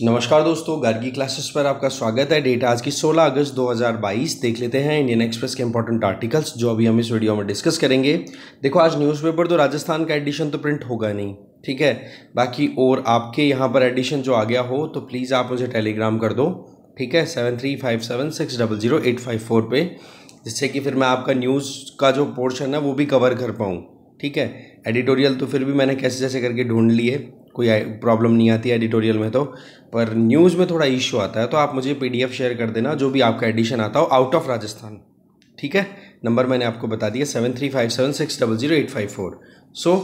नमस्कार दोस्तों गार्गी क्लासेस पर आपका स्वागत है डेटा आज की 16 अगस्त 2022 देख लेते हैं इंडियन एक्सप्रेस के इंपॉर्टेंट आर्टिकल्स जो अभी हम इस वीडियो में डिस्कस करेंगे देखो आज न्यूज़पेपर तो राजस्थान का एडिशन तो प्रिंट होगा नहीं ठीक है बाकी और आपके यहाँ पर एडिशन जो आ गया हो तो प्लीज़ आप मुझे टेलीग्राम कर दो ठीक है seven three five seven six double zero eight five four पे जिससे कि फिर मैं आपका न्यूज़ का जो पोर्शन है वो भी कवर कर पाऊँ ठीक है एडिटोरियल तो फिर भी मैंने कैसे जैसे करके ढूंढ लिए कोई प्रॉब्लम नहीं आती एडिटोरियल में तो पर न्यूज़ में थोड़ा इशू आता है तो आप मुझे पी शेयर कर देना जो भी आपका एडिशन आता हो आउट ऑफ राजस्थान ठीक है नंबर मैंने आपको बता दिया seven three five seven six double zero eight five four so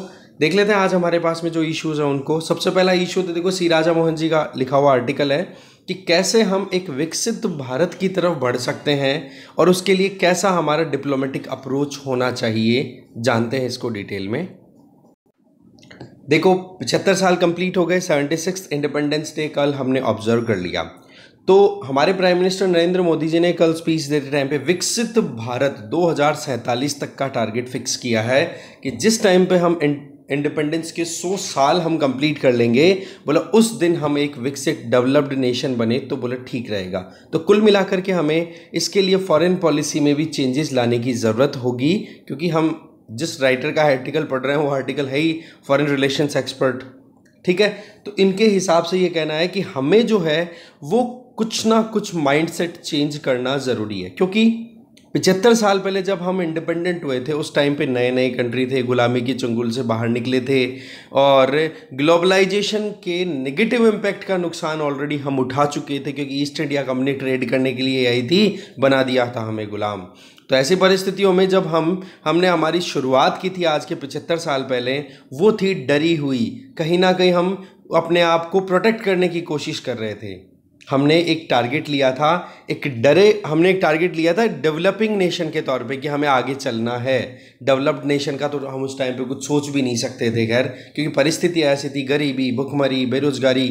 देख लेते हैं आज हमारे पास में जो इश्यूज़ हैं उनको सबसे पहला इशू तो देखो सी राजा मोहन जी का लिखा हुआ आर्टिकल है कि कैसे हम एक विकसित भारत की तरफ बढ़ सकते हैं और उसके लिए कैसा हमारा डिप्लोमेटिक अप्रोच होना चाहिए जानते हैं इसको डिटेल में देखो पचहत्तर साल कंप्लीट हो गए सेवेंटी सिक्स इंडिपेंडेंस डे कल हमने ऑब्जर्व कर लिया तो हमारे प्राइम मिनिस्टर नरेंद्र मोदी जी ने कल स्पीच देते टाइम पे विकसित भारत दो तक का टारगेट फिक्स किया है कि जिस टाइम पे हम इंडिपेंडेंस के 100 साल हम कंप्लीट कर लेंगे बोला उस दिन हम एक विकसित डेवलप्ड नेशन बने तो बोला ठीक रहेगा तो कुल मिलाकर के हमें इसके लिए फॉरेन पॉलिसी में भी चेंजेस लाने की ज़रूरत होगी क्योंकि हम जिस राइटर का आर्टिकल पढ़ रहे हैं वो आर्टिकल है ही फॉरेन रिलेशंस एक्सपर्ट ठीक है तो इनके हिसाब से ये कहना है कि हमें जो है वो कुछ ना कुछ माइंडसेट चेंज करना ज़रूरी है क्योंकि पिचहत्तर साल पहले जब हम इंडिपेंडेंट हुए थे उस टाइम पे नए नए कंट्री थे गुलामी की चंगुल से बाहर निकले थे और ग्लोबलाइजेशन के नेगेटिव इम्पैक्ट का नुकसान ऑलरेडी हम उठा चुके थे क्योंकि ईस्ट इंडिया कंपनी ट्रेड करने के लिए आई थी बना दिया था हमें गुलाम तो ऐसी परिस्थितियों में जब हम हमने हमारी शुरुआत की थी आज के पिछहत्तर साल पहले वो थी डरी हुई कहीं ना कहीं हम अपने आप को प्रोटेक्ट करने की कोशिश कर रहे थे हमने एक टारगेट लिया था एक डरे हमने एक टारगेट लिया था डेवलपिंग नेशन के तौर पे कि हमें आगे चलना है डेवलप्ड नेशन का तो हम उस टाइम पे कुछ सोच भी नहीं सकते थे खैर क्योंकि परिस्थिति ऐसी थी गरीबी भुखमरी बेरोजगारी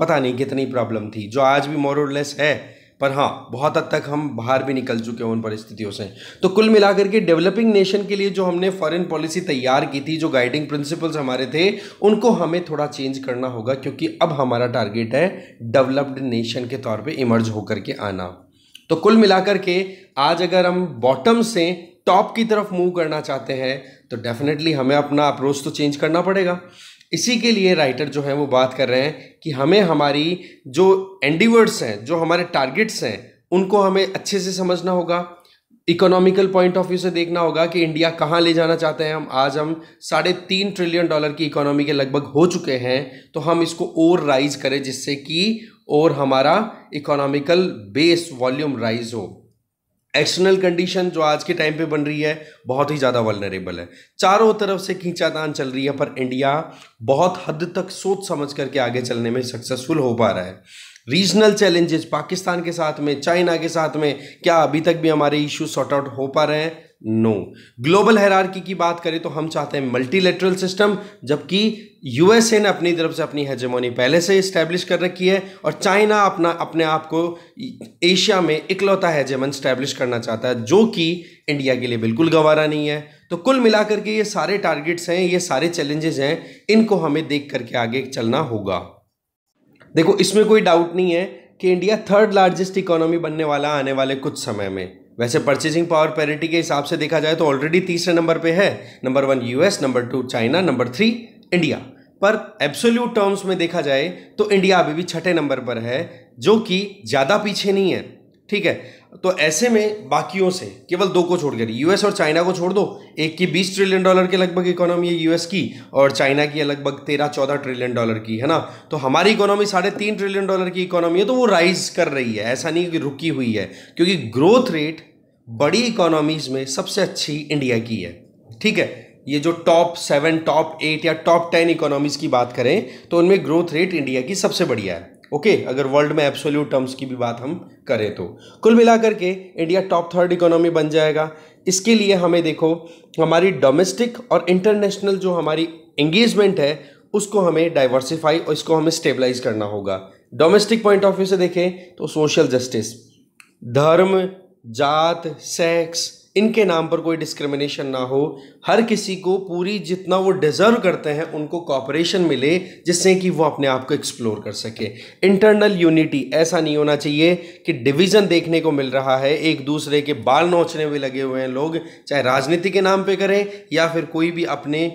पता नहीं कितनी प्रॉब्लम थी जो आज भी मोरलेस है पर हाँ बहुत हद तक हम बाहर भी निकल चुके हैं उन परिस्थितियों से तो कुल मिलाकर के डेवलपिंग नेशन के लिए जो हमने फॉरेन पॉलिसी तैयार की थी जो गाइडिंग प्रिंसिपल्स हमारे थे उनको हमें थोड़ा चेंज करना होगा क्योंकि अब हमारा टारगेट है डेवलप्ड नेशन के तौर पर इमर्ज होकर के आना तो कुल मिलाकर के आज अगर हम बॉटम से टॉप की तरफ मूव करना चाहते हैं तो डेफिनेटली हमें अपना अप्रोच तो चेंज करना पड़ेगा इसी के लिए राइटर जो है वो बात कर रहे हैं कि हमें हमारी जो एंडिवर्ड्स हैं जो हमारे टारगेट्स हैं उनको हमें अच्छे से समझना होगा इकोनॉमिकल पॉइंट ऑफ व्यू से देखना होगा कि इंडिया कहाँ ले जाना चाहते हैं हम आज हम साढ़े तीन ट्रिलियन डॉलर की इकोनॉमी के लगभग हो चुके हैं तो हम इसको और राइज करें जिससे कि और हमारा इकोनॉमिकल बेस वॉल्यूम राइज हो एक्सटर्नल कंडीशन जो आज के टाइम पे बन रही है बहुत ही ज़्यादा वलनरेबल है चारों तरफ से खींचातान चल रही है पर इंडिया बहुत हद तक सोच समझ करके आगे चलने में सक्सेसफुल हो पा रहा है रीजनल चैलेंजेस पाकिस्तान के साथ में चाइना के साथ में क्या अभी तक भी हमारे इश्यूज सॉर्ट आउट हो पा रहे हैं नो ग्लोबल हैरारकी की बात करें तो हम चाहते हैं मल्टीलेटरल सिस्टम जबकि यूएसए ने अपनी तरफ से अपनी हेजेमोनी पहले से इस्टेब्लिश कर रखी है और चाइना अपना अपने आप को एशिया में इकलौता हैजेमन स्टैब्लिश करना चाहता है जो कि इंडिया के लिए बिल्कुल गवारा नहीं है तो कुल मिलाकर के ये सारे टारगेट्स हैं ये सारे चैलेंजेस हैं इनको हमें देख करके आगे चलना होगा देखो इसमें कोई डाउट नहीं है कि इंडिया थर्ड लार्जेस्ट इकोनॉमी बनने वाला आने वाले कुछ समय में वैसे परचेजिंग पावर पैरिटी के हिसाब से देखा जाए तो ऑलरेडी तीसरे नंबर पे है number one US number two China number three India पर एब्सोल्यूट टर्म्स में देखा जाए तो इंडिया अभी भी छठे नंबर पर है जो कि ज़्यादा पीछे नहीं है ठीक है तो ऐसे में बाकियों से केवल दो को छोड़ कर यूएस और चाइना को छोड़ दो एक की बीस ट्रिलियन डॉलर के लगभग इकोनॉमी है यूएस की और चाइना की लगभग तेरह चौदह ट्रिलियन डॉलर की है ना तो हमारी इकोनॉमी साढ़े तीन ट्रिलियन डॉलर की इकोनॉमी है तो वो राइज कर रही है ऐसा नहीं कि रुकी हुई है क्योंकि ग्रोथ रेट बड़ी इकोनॉमीज में सबसे अच्छी इंडिया की है ठीक है ये जो टॉप सेवन टॉप एट या टॉप टेन इकोनॉमीज की बात करें तो उनमें ग्रोथ रेट इंडिया की सबसे बढ़िया है ओके okay, अगर वर्ल्ड में एब्सोल्यूट टर्म्स की भी बात हम करें तो कुल मिलाकर के इंडिया टॉप थर्ड इकोनॉमी बन जाएगा इसके लिए हमें देखो हमारी डोमेस्टिक और इंटरनेशनल जो हमारी एंगेजमेंट है उसको हमें डाइवर्सिफाई और इसको हमें स्टेबलाइज करना होगा डोमेस्टिक पॉइंट ऑफ व्यू से देखें तो सोशल जस्टिस धर्म जात सेक्स इनके नाम पर कोई डिस्क्रिमिनेशन ना हो हर किसी को पूरी जितना वो डिज़र्व करते हैं उनको कॉपरेशन मिले जिससे कि वो अपने आप को एक्सप्लोर कर सके इंटरनल यूनिटी ऐसा नहीं होना चाहिए कि डिवीज़न देखने को मिल रहा है एक दूसरे के बाल नोचने में लगे हुए हैं लोग चाहे राजनीति के नाम पर करें या फिर कोई भी अपने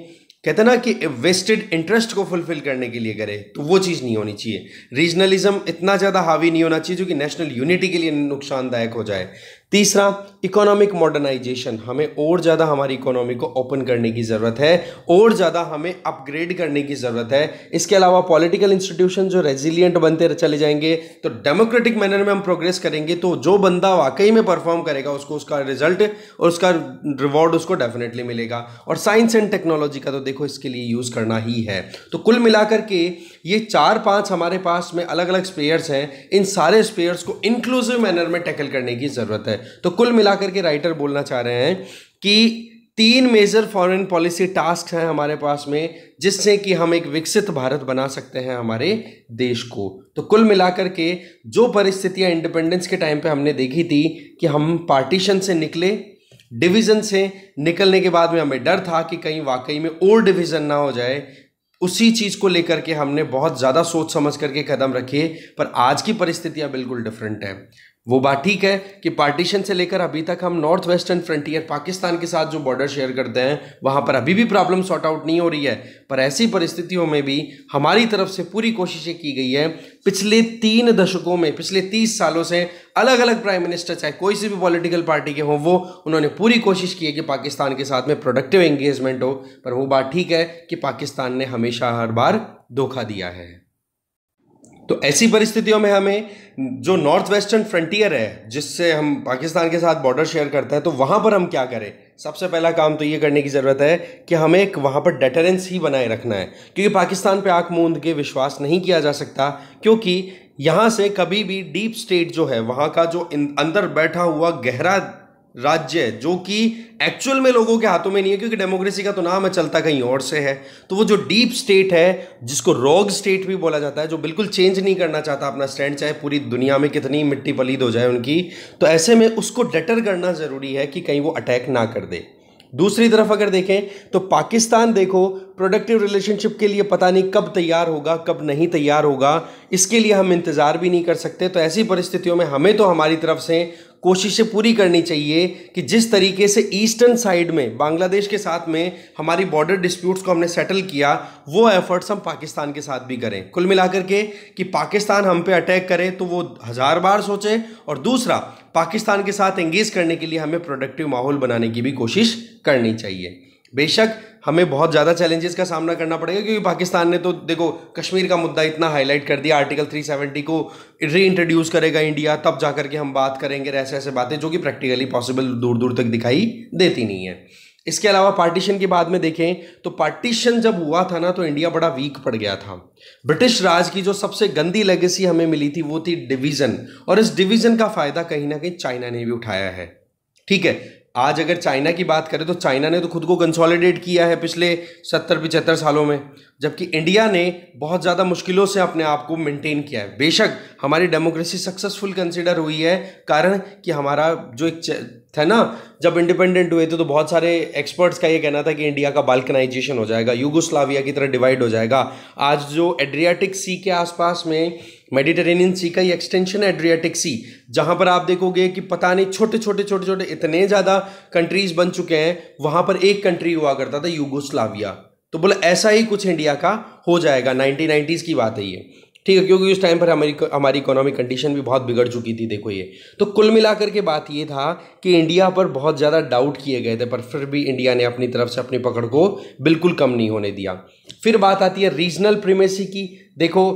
कहते ना कि वेस्टेड इंटरेस्ट को फुलफिल करने के लिए करे तो वो चीज़ नहीं होनी चाहिए रीजनलिज्म इतना ज़्यादा हावी नहीं होना चाहिए जो कि नेशनल यूनिटी के लिए नुकसानदायक हो जाए तीसरा इकोनॉमिक मॉडर्नाइजेशन हमें और ज़्यादा हमारी इकोनॉमी को ओपन करने की ज़रूरत है और ज़्यादा हमें अपग्रेड करने की ज़रूरत है इसके अलावा पॉलिटिकल इंस्टीट्यूशन जो रेजिलिएंट बनते चले जाएंगे तो डेमोक्रेटिक मैनर में हम प्रोग्रेस करेंगे तो जो बंदा वाकई में परफॉर्म करेगा उसको उसका रिजल्ट और उसका रिवॉर्ड उसको डेफिनेटली मिलेगा और साइंस एंड टेक्नोलॉजी का तो देखो इसके लिए यूज़ करना ही है तो कुल मिलाकर के ये चार पाँच हमारे पास में अलग अलग स्पेयर्स हैं इन सारे स्पेयर्स को इंक्लूसिव मैनर में टैकल करने की ज़रूरत है तो कुल मिलाकर के राइटर बोलना चाह रहे हैं कि तीन मेजर फॉरेन पॉलिसी टास्क हैं हमारे पास में जिससे कि हम एक विकसित भारत बना सकते हैं हमारे देश को तो कुल मिलाकर के जो परिस्थितियां इंडिपेंडेंस के टाइम पे हमने देखी थी कि हम पार्टीशन से निकले डिवीज़न से निकलने के बाद में हमें डर था कि कहीं वाकई में ओल्ड डिवीज़न ना हो जाए उसी चीज़ को लेकर के हमने बहुत ज़्यादा सोच समझ करके कदम रखे पर आज की परिस्थितियाँ बिल्कुल डिफरेंट है वो बात ठीक है कि पार्टीशन से लेकर अभी तक हम नॉर्थ वेस्टर्न फ्रंटियर पाकिस्तान के साथ जो बॉर्डर शेयर करते हैं वहाँ पर अभी भी प्रॉब्लम सॉर्ट आउट नहीं हो रही है पर ऐसी परिस्थितियों में भी हमारी तरफ से पूरी कोशिशें की गई है पिछले तीन दशकों में पिछले तीस सालों से अलग अलग प्राइम मिनिस्टर चाहे कोई सी भी पॉलिटिकल पार्टी के हों वो उन्होंने पूरी कोशिश की है कि पाकिस्तान के साथ में प्रोडक्टिव एंगेजमेंट हो पर वो बात ठीक है कि पाकिस्तान ने हमेशा हर बार धोखा दिया है तो ऐसी परिस्थितियों में हमें जो नॉर्थ वेस्टर्न फ्रंटियर है जिससे हम पाकिस्तान के साथ बॉर्डर शेयर करते हैं तो वहाँ पर हम क्या करें सबसे पहला काम तो ये करने की ज़रूरत है कि हमें एक वहाँ पर डेटरेंस ही बनाए रखना है क्योंकि पाकिस्तान पे आँख मूंद के विश्वास नहीं किया जा सकता क्योंकि यहाँ से कभी भी डीप स्टेट जो है वहाँ का जो अंदर बैठा हुआ गहरा राज्य जो कि एक्चुअल में लोगों के हाथों में नहीं है क्योंकि डेमोक्रेसी का तो नाम है चलता कहीं और से है तो वो जो डीप स्टेट है जिसको रॉग स्टेट भी बोला जाता है जो बिल्कुल चेंज नहीं करना चाहता अपना स्टैंड चाहे पूरी दुनिया में कितनी मिट्टी पलीद हो जाए उनकी तो ऐसे में उसको डटर करना ज़रूरी है कि कहीं वो अटैक ना कर दे दूसरी तरफ अगर देखें तो पाकिस्तान देखो प्रोडक्टिव रिलेशनशिप के लिए पता नहीं कब तैयार होगा कब नहीं तैयार होगा इसके लिए हम इंतज़ार भी नहीं कर सकते तो ऐसी परिस्थितियों में हमें तो हमारी तरफ से कोशिशें पूरी करनी चाहिए कि जिस तरीके से ईस्टर्न साइड में बांग्लादेश के साथ में हमारी बॉर्डर डिस्प्यूट्स को हमने सेटल किया वो एफर्ट्स हम पाकिस्तान के साथ भी करें कुल मिलाकर के कि पाकिस्तान हम पे अटैक करे तो वो हज़ार बार सोचे और दूसरा पाकिस्तान के साथ एंगेज करने के लिए हमें प्रोडक्टिव माहौल बनाने की भी कोशिश करनी चाहिए बेशक हमें बहुत ज़्यादा चैलेंजेस का सामना करना पड़ेगा क्योंकि पाकिस्तान ने तो देखो कश्मीर का मुद्दा इतना हाईलाइट कर दिया आर्टिकल 370 को री इंट्रोड्यूस करेगा इंडिया तब जा करके हम बात करेंगे ऐसे ऐसे बातें जो कि प्रैक्टिकली पॉसिबल दूर दूर तक दिखाई देती नहीं है इसके अलावा पार्टीशन के बाद में देखें तो पार्टीशन जब हुआ था ना तो इंडिया बड़ा वीक पड़ गया था ब्रिटिश राज की जो सबसे गंदी लेगेसी हमें मिली थी वो थी डिवीज़न और इस डिवीज़न का फ़ायदा कहीं ना कहीं चाइना ने भी उठाया है ठीक है आज अगर चाइना की बात करें तो चाइना ने तो खुद को कंसोलिडेट किया है पिछले सत्तर पिचहत्तर सालों में जबकि इंडिया ने बहुत ज़्यादा मुश्किलों से अपने आप को मेंटेन किया है बेशक हमारी डेमोक्रेसी सक्सेसफुल कंसिडर हुई है कारण कि हमारा जो एक था ना जब इंडिपेंडेंट हुए थे तो बहुत सारे एक्सपर्ट्स का ये कहना था कि इंडिया का बाल्कनाइजेशन हो जाएगा यूगोस्लाविया की तरह डिवाइड हो जाएगा आज जो एड्रियाटिक सी के आसपास में मेडिटेरेनियन सी का ही एक्सटेंशन है एड्रियाटिक सी जहाँ पर आप देखोगे कि पता नहीं छोटे छोटे छोटे छोटे इतने ज़्यादा कंट्रीज बन चुके हैं वहाँ पर एक कंट्री हुआ करता था यूगोस्लाविया तो बोला ऐसा ही कुछ इंडिया का हो जाएगा नाइनटीन की बात है ये ठीक है क्योंकि उस टाइम पर हमारी हमारी इकोनॉमिक कंडीशन भी बहुत बिगड़ चुकी थी देखो ये तो कुल मिलाकर के बात ये था कि इंडिया पर बहुत ज़्यादा डाउट किए गए थे पर फिर भी इंडिया ने अपनी तरफ से अपनी पकड़ को बिल्कुल कम नहीं होने दिया फिर बात आती है रीजनल प्रीमेसी की देखो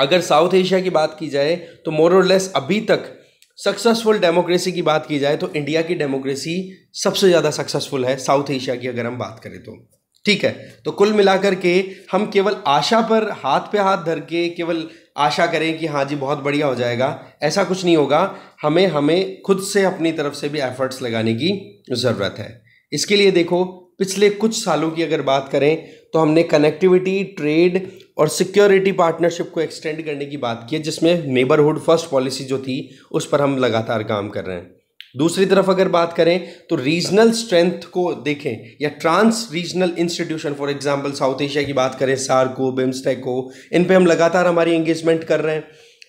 अगर साउथ एशिया की बात की जाए तो मोर और लेस अभी तक सक्सेसफुल डेमोक्रेसी की बात की जाए तो इंडिया की डेमोक्रेसी सबसे ज़्यादा सक्सेसफुल है साउथ एशिया की अगर हम बात करें तो ठीक है तो कुल मिलाकर के हम केवल आशा पर हाथ पे हाथ धर के केवल आशा करें कि हाँ जी बहुत बढ़िया हो जाएगा ऐसा कुछ नहीं होगा हमें हमें खुद से अपनी तरफ से भी एफर्ट्स लगाने की ज़रूरत है इसके लिए देखो पिछले कुछ सालों की अगर बात करें तो हमने कनेक्टिविटी ट्रेड और सिक्योरिटी पार्टनरशिप को एक्सटेंड करने की बात की है जिसमें नेबरहुड फर्स्ट पॉलिसी जो थी उस पर हम लगातार काम कर रहे हैं दूसरी तरफ अगर बात करें तो रीजनल स्ट्रेंथ को देखें या trans regional institution for example South Asia की बात करें सार्क को बिम्स्टेक को इन पर हम लगातार हमारी एंगेजमेंट कर रहे हैं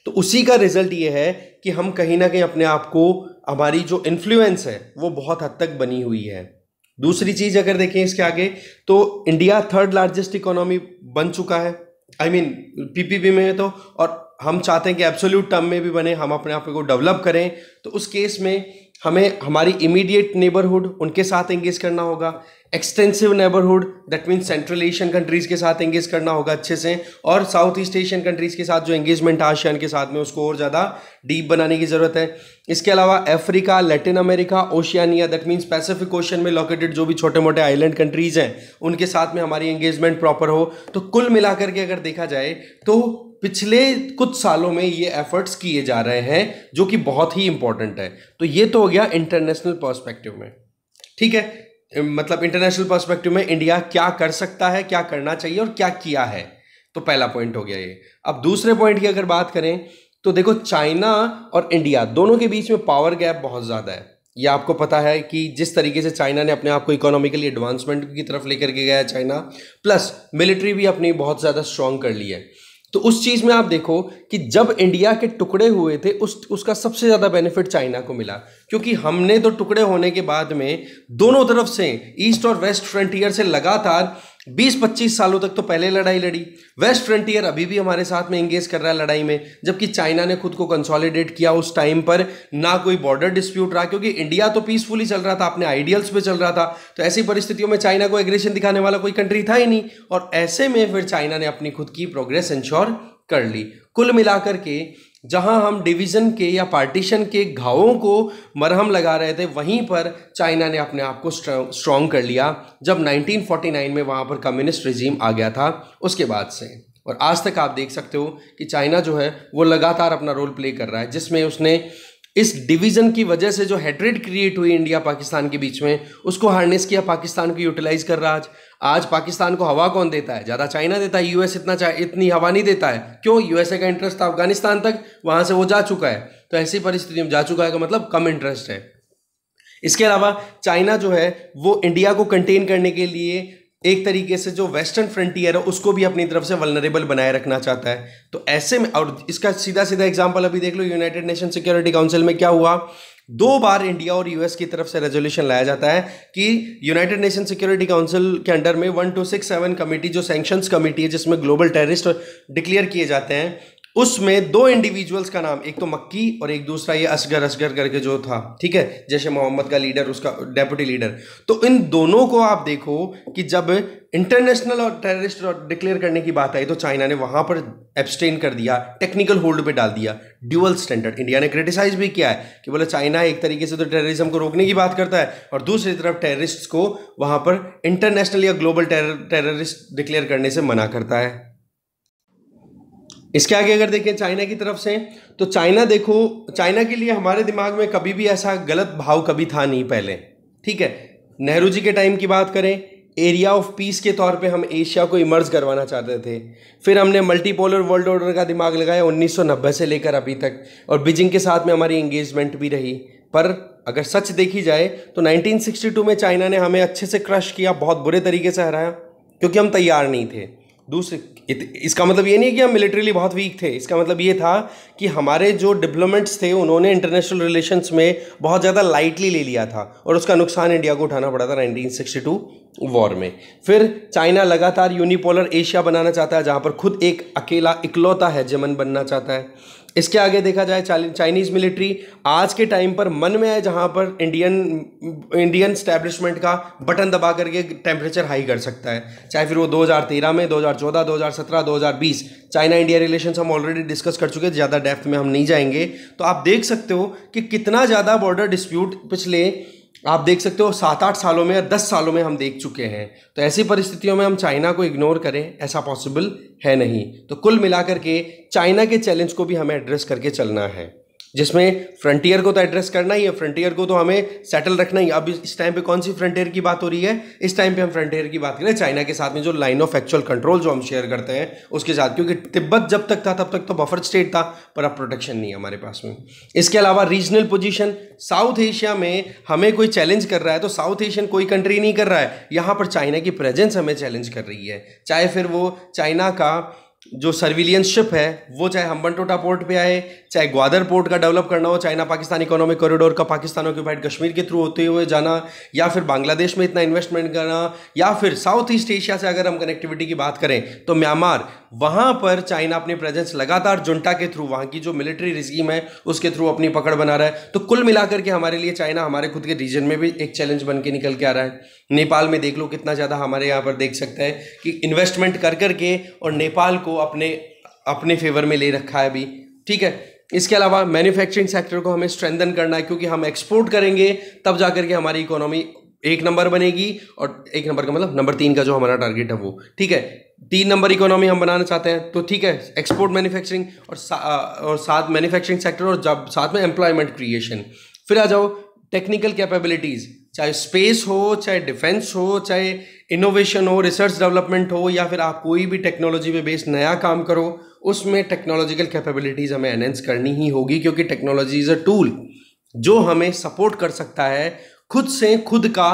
तो उसी का रिजल्ट ये है कि हम कहीं ना कहीं अपने आप को हमारी जो इन्फ्लुएंस है वो बहुत हद तक बनी हुई है दूसरी चीज़ अगर देखें इसके आगे तो इंडिया थर्ड लार्जेस्ट इकोनॉमी बन चुका है आई मीन पीपीपी में है तो और हम चाहते हैं कि एब्सोल्यूट टर्म में भी बने हम अपने आप को डेवलप करें तो उस केस में हमें हमारी इमीडिएट नेबरहुड उनके साथ एंगेज करना होगा extensive neighbourhood that means central Asian countries के साथ एंगेज करना होगा अच्छे से और साउथ ईस्ट एशियन कंट्रीज के साथ जो एंगेजमेंट आशियान के साथ में उसको और ज़्यादा डीप बनाने की ज़रूरत है इसके अलावा Africa Latin America Oceania that means Pacific Ocean में लोकेटेड जो भी छोटे मोटे आइलैंड कंट्रीज हैं उनके साथ में हमारी एंगेजमेंट प्रॉपर हो तो कुल मिलाकर के अगर देखा जाए तो पिछले कुछ सालों में ये एफर्ट्स किए जा रहे हैं जो कि बहुत ही इंपॉर्टेंट है तो ये तो हो गया इंटरनेशनल पर्सपेक्टिव में ठीक है मतलब इंटरनेशनल पर्सपेक्टिव में इंडिया क्या कर सकता है क्या करना चाहिए और क्या किया है तो पहला पॉइंट हो गया ये अब दूसरे पॉइंट की अगर बात करें तो देखो चाइना और इंडिया दोनों के बीच में पावर गैप बहुत ज़्यादा है ये आपको पता है कि जिस तरीके से चाइना ने अपने आप को इकोनॉमिकली एडवांसमेंट की तरफ लेकर के गया है चाइना प्लस मिलिट्री भी अपनी बहुत ज़्यादा स्ट्रांग कर ली है तो उस चीज़ में आप देखो कि जब इंडिया के टुकड़े हुए थे उस उसका सबसे ज़्यादा बेनिफिट चाइना को मिला क्योंकि हमने तो टुकड़े होने के बाद में दोनों तरफ से ईस्ट और वेस्ट फ्रंटियर से लगातार 20-25 सालों तक तो पहले लड़ाई लड़ी वेस्ट फ्रंटियर अभी भी हमारे साथ में इंगेज कर रहा है लड़ाई में जबकि चाइना ने खुद को कंसोलिडेट किया उस टाइम पर ना कोई बॉर्डर डिस्प्यूट रहा क्योंकि इंडिया तो पीसफुली चल रहा था अपने आइडियल्स पे चल रहा था तो ऐसी परिस्थितियों में चाइना को एग्रेशन दिखाने वाला कोई कंट्री था ही नहीं और ऐसे में फिर चाइना ने अपनी खुद की प्रोग्रेस इंश्योर कर ली कुल मिलाकर के जहां हम डिवीज़न के या पार्टीशन के घावों को मरहम लगा रहे थे वहीं पर चाइना ने अपने आप को स्ट्रॉन्ग कर लिया जब 1949 में वहां पर कम्युनिस्ट रिजीम आ गया था उसके बाद से और आज तक आप देख सकते हो कि चाइना जो है वो लगातार अपना रोल प्ले कर रहा है जिसमें उसने इस डिवीजन की वजह से जो हेट्रेड क्रिएट हुई इंडिया पाकिस्तान के बीच में उसको हार्नेस किया पाकिस्तान को यूटिलाइज कर रहा आज आज पाकिस्तान को हवा कौन देता है ज़्यादा चाइना देता है यूएस इतना चा, इतनी हवा नहीं देता है क्यों यूएसए का इंटरेस्ट था अफगानिस्तान तक वहां से वो जा चुका है तो ऐसी परिस्थिति में जा चुका है का मतलब कम इंटरेस्ट है इसके अलावा चाइना जो है वो इंडिया को कंटेन करने के लिए एक तरीके से जो वेस्टर्न फ्रंटियर है उसको भी अपनी तरफ से वलनरेबल बनाए रखना चाहता है तो ऐसे में और इसका सीधा सीधा एग्जाम्पल अभी देख लो यूनाइटेड नेशन सिक्योरिटी काउंसिल में क्या हुआ दो बार इंडिया और यूएस की तरफ से रेजोल्यूशन लाया जाता है कि यूनाइटेड नेशन सिक्योरिटी काउंसिल के अंडर में one two six seven committee जो सैंक्शंस कमेटी है जिसमें ग्लोबल टेररिस्ट डिक्लेयर किए जाते हैं उसमें दो इंडिविजुअल्स का नाम एक तो मक्की और एक दूसरा ये असगर असगर करके जो था ठीक है जैसे मोहम्मद का लीडर उसका डेप्यूटी लीडर तो इन दोनों को आप देखो कि जब इंटरनेशनल और टेररिस्ट डिक्लेयर करने की बात आई तो चाइना ने वहां पर एब्सटेन कर दिया टेक्निकल होल्ड पे डाल दिया ड्यूअल स्टैंडर्ड इंडिया ने क्रिटिसाइज भी किया है कि बोले चाइना एक तरीके से तो टेररिज्म को रोकने की बात करता है और दूसरी तरफ टेररिस्ट को वहां पर इंटरनेशनल या ग्लोबल टेररिस्ट डिक्लेयर करने से मना करता है इसके आगे अगर देखें चाइना की तरफ से तो चाइना देखो चाइना के लिए हमारे दिमाग में कभी भी ऐसा गलत भाव कभी था नहीं पहले ठीक है नेहरू जी के टाइम की बात करें एरिया ऑफ पीस के तौर पे हम एशिया को इमर्ज करवाना चाहते थे फिर हमने मल्टीपोलर वर्ल्ड ऑर्डर का दिमाग लगाया 1990 से लेकर अभी तक और बीजिंग के साथ में हमारी एंगेजमेंट भी रही पर अगर सच देखी जाए तो 1962 में चाइना ने हमें अच्छे से क्रश किया बहुत बुरे तरीके से हराया क्योंकि हम तैयार नहीं थे दूसरे इत, इसका मतलब ये नहीं कि हम मिलिट्रीली बहुत वीक थे इसका मतलब ये था कि हमारे जो डिप्लोमेट्स थे उन्होंने इंटरनेशनल रिलेशंस में बहुत ज़्यादा लाइटली ले लिया था और उसका नुकसान इंडिया को उठाना पड़ा था नाइनटीन सिक्सटी टू वॉर में फिर चाइना लगातार यूनिपोलर एशिया बनाना चाहता है जहाँ पर खुद एक अकेला इकलौता है जमन बनना चाहता है इसके आगे देखा जाए चाइनीज़ मिलिट्री आज के टाइम पर मन में है जहां पर इंडियन इंडियन स्टैब्लिशमेंट का बटन दबा करके टेम्परेचर हाई कर सकता है चाहे फिर वो 2013 में 2014 2017 2020 चाइना इंडिया रिलेशन हम ऑलरेडी डिस्कस कर चुके हैं ज़्यादा डेप्थ में हम नहीं जाएंगे तो आप देख सकते हो कि कितना ज़्यादा बॉर्डर डिस्प्यूट पिछले आप देख सकते हो सात आठ सालों में या दस सालों में हम देख चुके हैं तो ऐसी परिस्थितियों में हम चाइना को इग्नोर करें ऐसा पॉसिबल है नहीं तो कुल मिलाकर के चाइना के चैलेंज को भी हमें एड्रेस करके चलना है जिसमें फ्रंटियर को तो एड्रेस करना ही है फ्रंटियर को तो हमें सेटल रखना ही अब इस टाइम पे कौन सी फ्रंटियर की बात हो रही है इस टाइम पे हम फ्रंटियर की बात करें चाइना के साथ में जो लाइन ऑफ एक्चुअल कंट्रोल जो हम शेयर करते हैं उसके साथ क्योंकि तिब्बत जब तक था तब तक तो बफर स्टेट था पर अब प्रोटेक्शन नहीं है हमारे पास में इसके अलावा रीजनल पोजिशन साउथ एशिया में हमें कोई चैलेंज कर रहा है तो साउथ एशियन कोई कंट्री नहीं कर रहा है यहाँ पर चाइना की प्रेजेंस हमें चैलेंज कर रही है चाहे फिर वो चाइना का जो सर्विलियंस शिप है वो चाहे हम्बनटोटा पोर्ट पे आए चाहे ग्वादर पोर्ट का डेवलप करना हो चाइना पाकिस्तान इकोनॉमिक कॉरिडोर का पाकिस्तान ऑक्यूपाइड कश्मीर के थ्रू होते हुए जाना या फिर बांग्लादेश में इतना इन्वेस्टमेंट करना या फिर साउथ ईस्ट एशिया से अगर हम कनेक्टिविटी की बात करें तो म्यांमार वहाँ पर चाइना अपनी प्रेजेंस लगातार जुंटा के थ्रू वहाँ की जो मिलिट्री रिजीम है उसके थ्रू अपनी पकड़ बना रहा है तो कुल मिलाकर के हमारे लिए चाइना हमारे खुद के रीजन में भी एक चैलेंज बन के निकल के आ रहा है नेपाल में देख लो कितना ज़्यादा हमारे यहाँ पर देख सकते हैं कि इन्वेस्टमेंट कर करके और नेपाल को अपने अपने फेवर में ले रखा है अभी ठीक है इसके अलावा मैन्युफैक्चरिंग सेक्टर को हमें स्ट्रेंथन करना है क्योंकि हम एक्सपोर्ट करेंगे तब जा करके हमारी इकोनॉमी एक नंबर बनेगी और एक नंबर का मतलब नंबर तीन का जो हमारा टारगेट है वो ठीक है तीन नंबर इकोनॉमी हम बनाना चाहते हैं तो ठीक है एक्सपोर्ट मैन्युफैक्चरिंग और सा, और साथ मैन्युफैक्चरिंग सेक्टर और जब साथ में एम्प्लॉयमेंट क्रिएशन फिर आ जाओ टेक्निकल कैपेबिलिटीज़ चाहे स्पेस हो चाहे डिफेंस हो चाहे इनोवेशन हो रिसर्च डेवलपमेंट हो या फिर आप कोई भी टेक्नोलॉजी पे बेस्ड नया काम करो उसमें टेक्नोलॉजिकल कैपेबिलिटीज़ हमें एनहेंस करनी ही होगी क्योंकि टेक्नोलॉजी इज़ अ टूल जो हमें सपोर्ट कर सकता है खुद से खुद का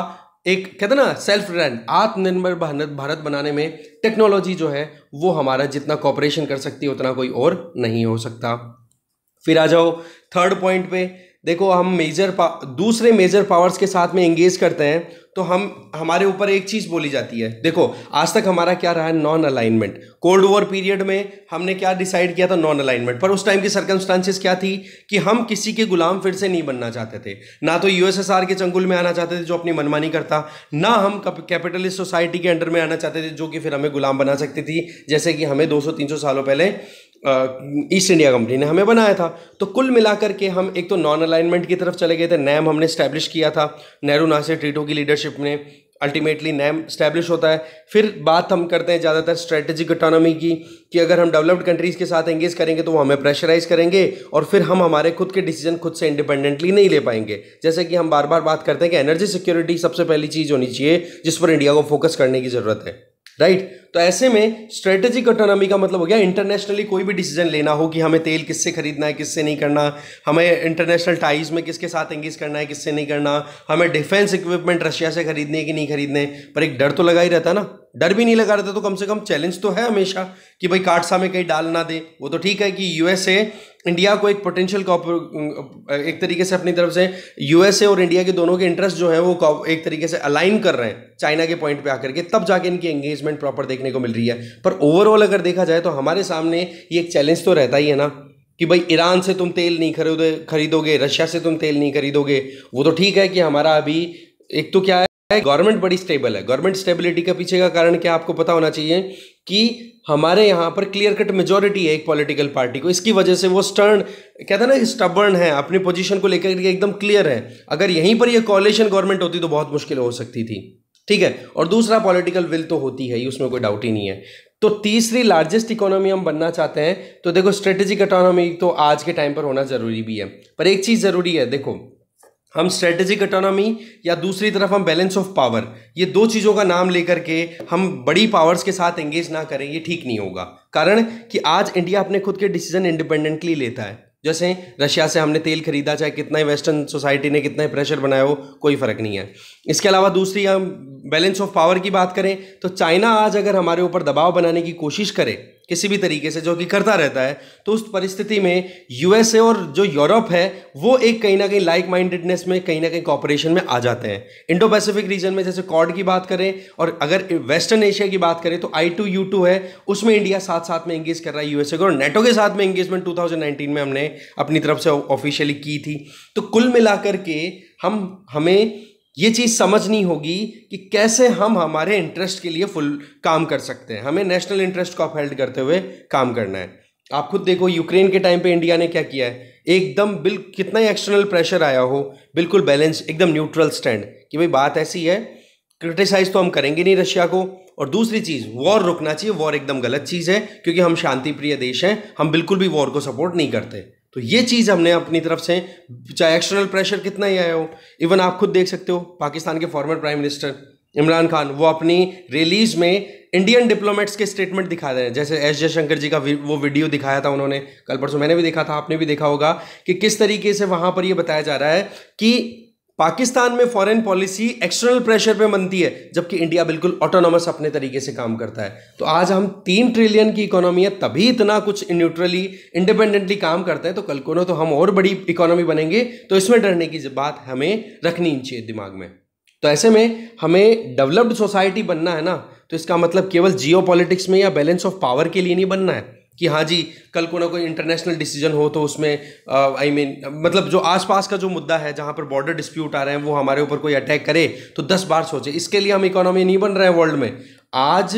एक कहते ना सेल्फ ब्रांड आत्मनिर्भर भारत भारत बनाने में टेक्नोलॉजी जो है वो हमारा जितना कॉपरेशन कर सकती है उतना कोई और नहीं हो सकता फिर आ जाओ थर्ड पॉइंट पे देखो हम मेजर दूसरे मेजर पावर्स के साथ में एंगेज करते हैं तो हम हमारे ऊपर एक चीज़ बोली जाती है देखो आज तक हमारा क्या रहा है non alignment cold war period में हमने क्या डिसाइड किया था नॉन अलाइनमेंट पर उस टाइम की सर्कमस्टांसिस क्या थी कि हम किसी के गुलाम फिर से नहीं बनना चाहते थे ना तो यूएसएसआर के चंगुल में आना चाहते थे जो अपनी मनमानी करता ना हम कैपिटलिस्ट सोसाइटी के अंडर में आना चाहते थे जो कि फिर हमें गुलाम बना सकती थी जैसे कि हमें दो सौ सालों पहले ईस्ट इंडिया कंपनी ने हमें बनाया था तो कुल मिलाकर के हम एक तो नॉन अलाइनमेंट की तरफ चले गए थे नैम हमने स्टैब्लिश किया था नेहरू नासिर ट्रीटो की लीडरशिप में अल्टीमेटली नैम स्टैब्लिश होता है फिर बात हम करते हैं ज़्यादातर स्ट्रेटेजिक इकोनॉमी की कि अगर हम डेवलप्ड कंट्रीज़ के साथ एंगेज करेंगे तो वो हमें प्रेशराइज करेंगे और फिर हम हमारे खुद के डिसीजन खुद से इंडिपेंडेंटली नहीं ले पाएंगे जैसे कि हम बार बार बात करते हैं कि एनर्जी सिक्योरिटी सबसे पहली चीज़ होनी चाहिए जिस पर इंडिया को फोकस करने की ज़रूरत है राइट तो ऐसे में स्ट्रेटेजिक ऑटोनॉमी का मतलब हो गया इंटरनेशनली कोई भी डिसीजन लेना हो कि हमें तेल किससे खरीदना है किससे नहीं करना हमें इंटरनेशनल टाइज में किसके साथ एंगेज करना है किससे नहीं करना हमें डिफेंस इक्विपमेंट रशिया से खरीदने कि नहीं खरीदने पर एक डर तो लगा ही रहता ना डर भी नहीं लगा रहता तो कम से कम चैलेंज तो है हमेशा कि भाई काटसा में कहीं डाल ना दे वो तो ठीक है कि यूएसए इंडिया को एक पोटेंशियल एक तरीके से अपनी तरफ से यूएसए और इंडिया के दोनों के इंटरेस्ट जो है वो एक तरीके से अलाइन कर रहे हैं चाइना के पॉइंट पे आकर के तब जाके इनकी एंगेजमेंट प्रॉपर देखने को मिल रही है पर ओवरऑल अगर देखा जाए तो हमारे सामने ये एक चैलेंज तो रहता ही है ना कि भाई ईरान से तुम तेल नहीं खरीदो खरीदोगे रशिया से तुम तेल नहीं खरीदोगे वो तो ठीक है कि हमारा अभी एक तो क्या है गवर्नमेंट बड़ी स्टेबल है गवर्नमेंट स्टेबिलिटी का पीछे का कारण क्या आपको पता होना चाहिए कि हमारे यहाँ पर क्लियर कट मेजोरिटी है एक पॉलिटिकल पार्टी को इसकी वजह से वो स्टर्न कहते हैं ना स्टबर्न है अपनी पोजीशन को लेकर एकदम क्लियर है अगर यहीं पर ये कॉलेशन गवर्नमेंट होती तो बहुत मुश्किल हो सकती थी ठीक है और दूसरा पॉलिटिकल विल तो होती है ही उसमें कोई डाउट ही नहीं है तो तीसरी लार्जेस्ट इकोनॉमी हम बनना चाहते हैं तो देखो स्ट्रेटेजिक इकोनॉमी तो आज के टाइम पर होना जरूरी भी है पर एक चीज़ ज़रूरी है देखो हम स्ट्रेटेजिक इटोनॉमी या दूसरी तरफ हम बैलेंस ऑफ पावर ये दो चीज़ों का नाम लेकर के हम बड़ी पावर्स के साथ एंगेज ना करें ये ठीक नहीं होगा कारण कि आज इंडिया अपने खुद के डिसीजन इंडिपेंडेंटली लेता है जैसे रशिया से हमने तेल खरीदा चाहे कितना ही वेस्टर्न सोसाइटी ने कितना ही प्रेशर बनाया हो कोई फ़र्क नहीं है इसके अलावा दूसरी हम बैलेंस ऑफ पावर की बात करें तो चाइना आज अगर हमारे ऊपर दबाव बनाने की कोशिश करे किसी भी तरीके से जो कि करता रहता है तो उस परिस्थिति में यूएसए और जो यूरोप है वो एक कहीं ना कहीं लाइक माइंडेडनेस में कहीं ना कहीं कॉपरेशन में आ जाते हैं इंडो पैसिफिक रीजन में जैसे कॉर्ड की बात करें और अगर वेस्टर्न एशिया की बात करें तो आई टू यू टू है उसमें इंडिया साथ साथ में एंगेज कर रहा है यूएसए को और नेटो के साथ में एंगेजमेंट टू में हमने अपनी तरफ से ऑफिशियली की थी तो कुल मिलाकर के हम हमें ये चीज़ समझनी होगी कि कैसे हम हमारे इंटरेस्ट के लिए फुल काम कर सकते हैं हमें नेशनल इंटरेस्ट को अपहेल्ड करते हुए काम करना है आप खुद देखो यूक्रेन के टाइम पे इंडिया ने क्या किया है एकदम बिल कितना ही एक्सटर्नल प्रेशर आया हो बिल्कुल बैलेंस एकदम न्यूट्रल स्टैंड कि भाई बात ऐसी है क्रिटिसाइज तो हम करेंगे नहीं रशिया को और दूसरी चीज़ वॉर रुकना चाहिए वॉर एकदम गलत चीज़ है क्योंकि हम शांति प्रिय देश हैं हम बिल्कुल भी वॉर को सपोर्ट नहीं करते तो ये चीज़ हमने अपनी तरफ से चाहे एक्सटर्नल प्रेशर कितना ही आया हो इवन आप खुद देख सकते हो पाकिस्तान के former prime minister Imran Khan वो अपनी रिलीज में इंडियन डिप्लोमेट्स के स्टेटमेंट दिखा रहे हैं जैसे एस जयशंकर जी का वो वीडियो दिखाया था उन्होंने कल परसों मैंने भी देखा था आपने भी देखा होगा कि किस तरीके से वहां पर ये बताया जा रहा है कि पाकिस्तान में फॉरेन पॉलिसी एक्सटर्नल प्रेशर पे बनती है जबकि इंडिया बिल्कुल ऑटोनॉमस अपने तरीके से काम करता है तो आज हम तीन ट्रिलियन की इकोनॉमी है तभी इतना कुछ न्यूट्रली इंडिपेंडेंटली काम करते हैं तो कल को ना तो हम और बड़ी इकोनॉमी बनेंगे तो इसमें डरने की बात हमें रखनी चाहिए दिमाग में तो ऐसे में हमें डेवलप्ड सोसाइटी बनना है ना तो इसका मतलब केवल जियो में या बैलेंस ऑफ पावर के लिए नहीं बनना है कि हाँ जी कल को ना कोई इंटरनेशनल डिसीजन हो तो उसमें आई I मीन mean, मतलब जो आसपास का जो मुद्दा है जहाँ पर बॉर्डर डिस्प्यूट आ रहे हैं वो हमारे ऊपर कोई अटैक करे तो दस बार सोचे इसके लिए हम इकोनॉमी नहीं बन रहे हैं वर्ल्ड में आज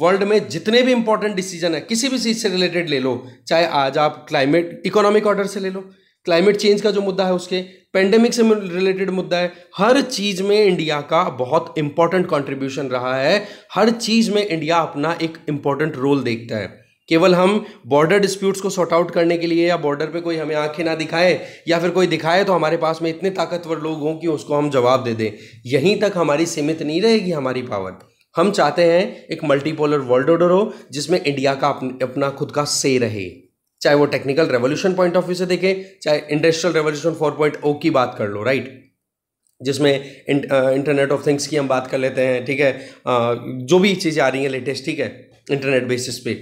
वर्ल्ड में जितने भी इंपॉर्टेंट डिसीजन है किसी भी चीज़ से रिलेटेड ले लो चाहे आज आप क्लाइमेट इकोनॉमिक ऑर्डर से ले लो क्लाइमेट चेंज का जो मुद्दा है उसके पेंडेमिक से रिलेटेड मुद्दा है हर चीज़ में इंडिया का बहुत इंपॉर्टेंट कॉन्ट्रीब्यूशन रहा है हर चीज़ में इंडिया अपना एक इंपॉर्टेंट रोल देखता है केवल हम बॉर्डर डिस्प्यूट्स को सॉर्ट आउट करने के लिए या बॉर्डर पे कोई हमें आंखें ना दिखाए या फिर कोई दिखाए तो हमारे पास में इतने ताकतवर लोग हों कि उसको हम जवाब दे दें यहीं तक हमारी सीमित नहीं रहेगी हमारी पावर हम चाहते हैं एक मल्टीपोलर वर्ल्ड ऑर्डर हो जिसमें इंडिया का अपना खुद का से रहे चाहे वो technical revolution point of view से देखें चाहे industrial revolution four point O की बात कर लो राइट जिसमें इंटरनेट ऑफ थिंग्स की हम बात कर लेते हैं ठीक है आ, uh, जो भी चीज़ें आ रही हैं लेटेस्ट ठीक है इंटरनेट बेसिस पे